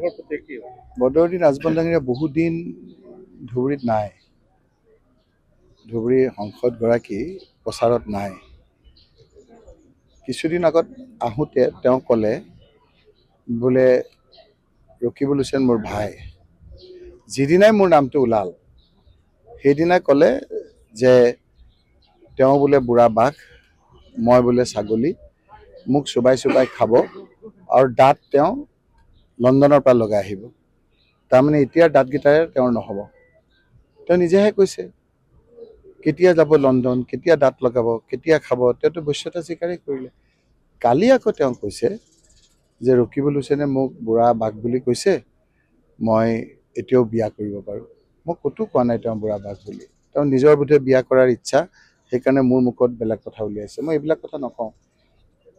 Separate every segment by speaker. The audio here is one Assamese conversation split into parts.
Speaker 1: খবৰ পাতি কি বদৰুদ্দিন আজমল ডাঙৰীয়া বহুদিন ধুবুৰীত নাই ধুবুৰীৰ সংসদগৰাকী প্ৰচাৰত নাই কিছুদিন আগত আহোঁতে তেওঁ ক'লে বোলে ৰকিবুল হুছেন মোৰ ভাই যিদিনাই মোৰ নামটো ওলাল সেইদিনাই ক'লে যে তেওঁ বোলে বুঢ়া বাঘ মই বোলে ছাগলী মোক চোবাই চোবাই খাব আৰু দাঁত তেওঁ লণ্ডনৰ পৰা লগাই আহিব তাৰমানে এতিয়া দাঁতকেইটাৰে তেওঁৰ নহ'ব তেওঁ নিজেহে কৈছে কেতিয়া যাব লণ্ডন কেতিয়া দাঁত লগাব কেতিয়া খাব তেওঁতো বৈশ্যতা স্বীকাৰেই কৰিলে কালি আকৌ তেওঁ কৈছে যে ৰকিবুল হুছেনে মোক বুঢ়া বাঘ বুলি কৈছে মই এতিয়াও বিয়া কৰিব পাৰোঁ মই ক'তো কোৱা নাই তেওঁ বুঢ়া বাঘ বুলি তেওঁ নিজৰ বোধে বিয়া কৰাৰ ইচ্ছা সেইকাৰণে মোৰ মুখত বেলেগ কথা উলিয়াইছে মই এইবিলাক কথা নকওঁ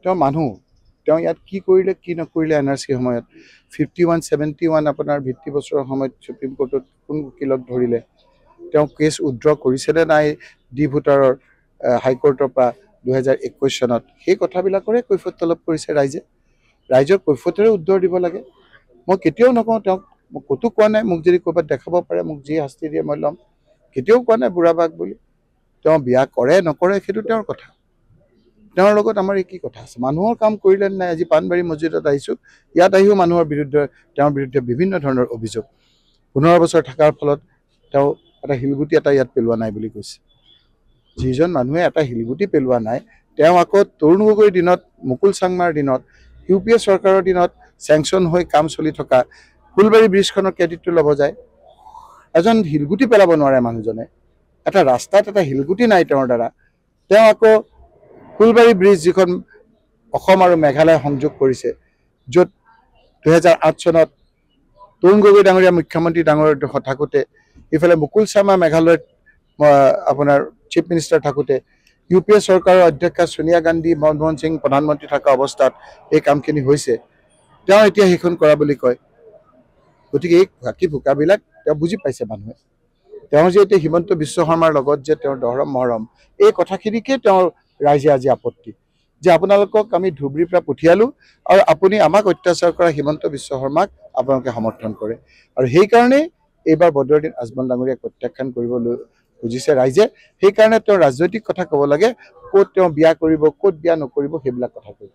Speaker 1: তেওঁ মানুহ তেওঁ ইয়াত কি কৰিলে কি নকৰিলে এন আৰ চিৰ সময়ত ফিফটি ওৱান ছেভেণ্টি ওৱান আপোনাৰ ভিত্তি বছৰৰ সময়ত ছুপ্ৰিম কোৰ্টত কোন উকিলক ধৰিলে তেওঁ কেছ উইড্ৰ কৰিছেনে নাই ডি ভোটাৰৰ হাইকোৰ্টৰ পৰা দুহেজাৰ একৈছ চনত সেই কথাবিলাকৰে কৈফত তলব কৰিছে ৰাইজে ৰাইজৰ কৈফতেৰে উত্তৰ দিব লাগে মই কেতিয়াও নকওঁ তেওঁক মই ক'তো কোৱা নাই মোক যদি ক'ৰবাত দেখাব পাৰে মোক যি শাস্তি দিয়ে মই ল'ম কেতিয়াও কোৱা নাই বুঢ়া বাঘ বুলি তেওঁ বিয়া কৰে নকৰে সেইটো তেওঁৰ কথা তেওঁৰ লগত আমাৰ এই কি কথা আছে মানুহৰ কাম কৰিলে নাই আজি পাণবাৰী মছজিদত আহিছোঁ ইয়াত আহিও মানুহৰ বিৰুদ্ধে তেওঁৰ বিৰুদ্ধে বিভিন্ন ধৰণৰ অভিযোগ পোন্ধৰ বছৰ থকাৰ ফলত তেওঁ এটা শিলগুটি এটা ইয়াত পেলোৱা নাই বুলি কৈছে যিজন মানুহে এটা শিলগুটি পেলোৱা নাই তেওঁ আকৌ তৰুণ গগৈৰ দিনত মুকুল চাংমাৰ দিনত ইউ পি এ চৰকাৰৰ দিনত চেংচন হৈ কাম চলি থকা ফুলবাৰী ব্ৰিজখনৰ ক্ৰেডিটটো ল'ব যায় এজন শিলগুটি পেলাব নোৱাৰে মানুহজনে এটা ৰাস্তাত এটা শিলগুটি নাই তেওঁৰ দ্বাৰা তেওঁ আকৌ ফুলবাৰী ব্ৰিজ যিখন অসম আৰু মেঘালয় সংযোগ কৰিছে য'ত দুহেজাৰ আঠ চনত তৰুণ গগৈ ডাঙৰীয়া মুখ্যমন্ত্ৰী ডাঙৰীয়া থাকোঁতে ইফালে মুকুল শৰ্মা মেঘালয়ত আপোনাৰ চিফ মিনিষ্টাৰ থাকোঁতে ইউ পি এ চৰকাৰৰ অধ্যক্ষা ছোনিয়া গান্ধী মনমোহন সিং প্ৰধানমন্ত্ৰী থকা অৱস্থাত এই কামখিনি হৈছে তেওঁ এতিয়া সেইখন কৰা বুলি কয় গতিকে এই ঘাকি ভোকাবিলাক তেওঁ বুজি পাইছে মানুহে তেওঁ যে এতিয়া হিমন্ত বিশ্ব শৰ্মাৰ লগত যে তেওঁৰ দৰম মৰম এই কথাখিনিকে তেওঁৰ ৰাইজে আজি আপত্তি যে আপোনালোকক আমি ধুবুৰীৰ পৰা পঠিয়ালোঁ আৰু আপুনি আমাক অত্যাচাৰ কৰা হিমন্ত বিশ্ব শৰ্মাক আপোনালোকে সমৰ্থন কৰে আৰু সেইকাৰণেই এইবাৰ বদৰুদ্দিন আজমল ডাঙৰীয়াক প্ৰত্যাখ্যান কৰিবলৈ খুজিছে ৰাইজে সেইকাৰণে তেওঁ ৰাজনৈতিক কথা ক'ব লাগে ক'ত তেওঁ বিয়া কৰিব ক'ত বিয়া নকৰিব সেইবিলাক কথা কৈছে